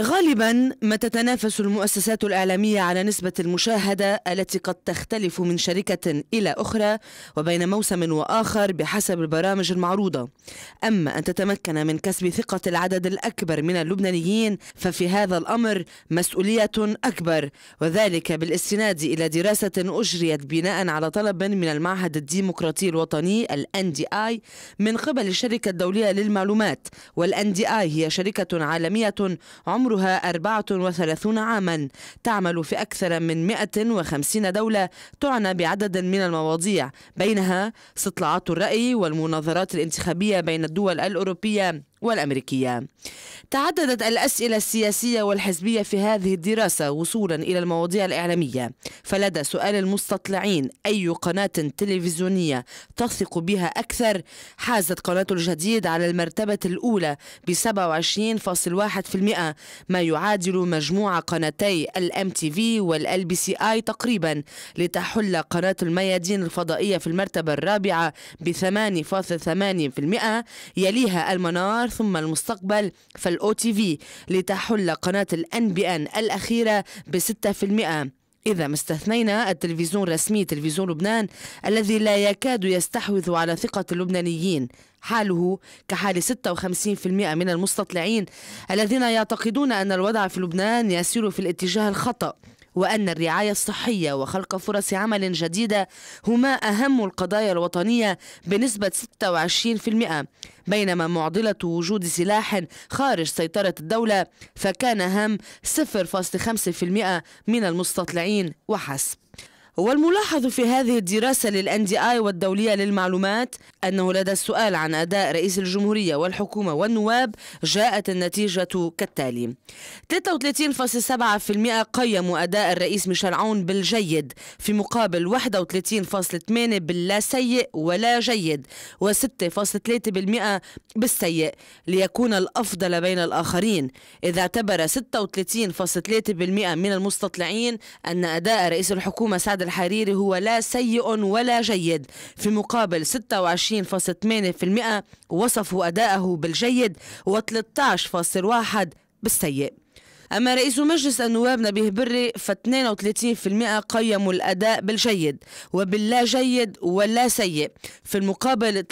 غالبا ما تتنافس المؤسسات الإعلامية على نسبة المشاهدة التي قد تختلف من شركة إلى أخرى وبين موسم وآخر بحسب البرامج المعروضة أما أن تتمكن من كسب ثقة العدد الأكبر من اللبنانيين ففي هذا الأمر مسؤولية أكبر وذلك بالاستناد إلى دراسة أجريت بناء على طلب من المعهد الديمقراطي الوطني دي NDI من قبل الشركة الدولية للمعلومات وال NDI هي شركة عالمية عمر عمرها 34 عاما تعمل في أكثر من 150 دولة تعنى بعدد من المواضيع بينها استطلاعات الرأي والمناظرات الانتخابية بين الدول الأوروبية والأمريكية تعددت الأسئلة السياسية والحزبية في هذه الدراسة وصولا إلى المواضيع الإعلامية فلدى سؤال المستطلعين أي قناة تلفزيونية تثق بها أكثر حازت قناة الجديد على المرتبة الأولى ب 27.1% ما يعادل مجموع قناتي الام تي في والال بي سي اي تقريبا لتحل قناة الميادين الفضائية في المرتبة الرابعة ب 8.8% يليها المنار الأخبار ثم المستقبل فالأو تي في لتحل قناة الأن بي أن الأخيرة بستة في المئة إذا ما استثنينا التلفزيون الرسمي تلفزيون لبنان الذي لا يكاد يستحوذ على ثقة اللبنانيين حاله كحال 56% من المستطلعين الذين يعتقدون أن الوضع في لبنان يسير في الاتجاه الخطأ وأن الرعاية الصحية وخلق فرص عمل جديدة هما أهم القضايا الوطنية بنسبة 26% بينما معضلة وجود سلاح خارج سيطرة الدولة فكان هم 0.5% من المستطلعين وحسب والملاحظ في هذه الدراسة للأندي اي والدولية للمعلومات أنه لدى السؤال عن أداء رئيس الجمهورية والحكومة والنواب جاءت النتيجة كالتالي 33.7% قيموا أداء الرئيس ميشيل عون بالجيد في مقابل 31.8% باللا سيء ولا جيد و6.3% بالسيء ليكون الأفضل بين الآخرين إذا اعتبر 36.3% من المستطلعين أن أداء رئيس الحكومة سعد الحريري هو لا سيء ولا جيد في مقابل 26 وصفوا أداءه بالجيد و13.1 بالسيء أما رئيس مجلس النواب نبيه بري ف 32% قيموا الأداء بالجيد وباللا جيد ولا سيء في المقابل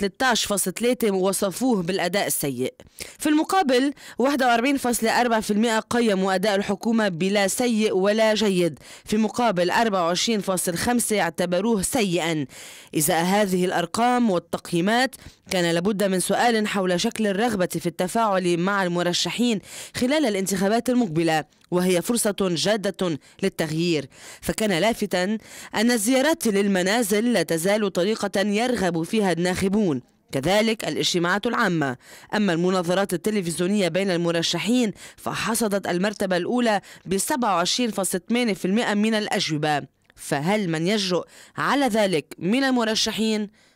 13.3 وصفوه بالأداء السيء في المقابل 41.4% قيموا أداء الحكومة بلا سيء ولا جيد في مقابل 24.5 اعتبروه سيئا إذا هذه الأرقام والتقييمات كان لابد من سؤال حول شكل الرغبة في التفاعل مع المرشحين خلال الانتخابات المقبلة متداولة وهي فرصة جادة للتغيير فكان لافتا أن الزيارات للمنازل لا تزال طريقة يرغب فيها الناخبون كذلك الاجتماعات العامة أما المناظرات التلفزيونية بين المرشحين فحصدت المرتبة الأولى ب 27.8% من الأجوبة فهل من يجرؤ على ذلك من المرشحين؟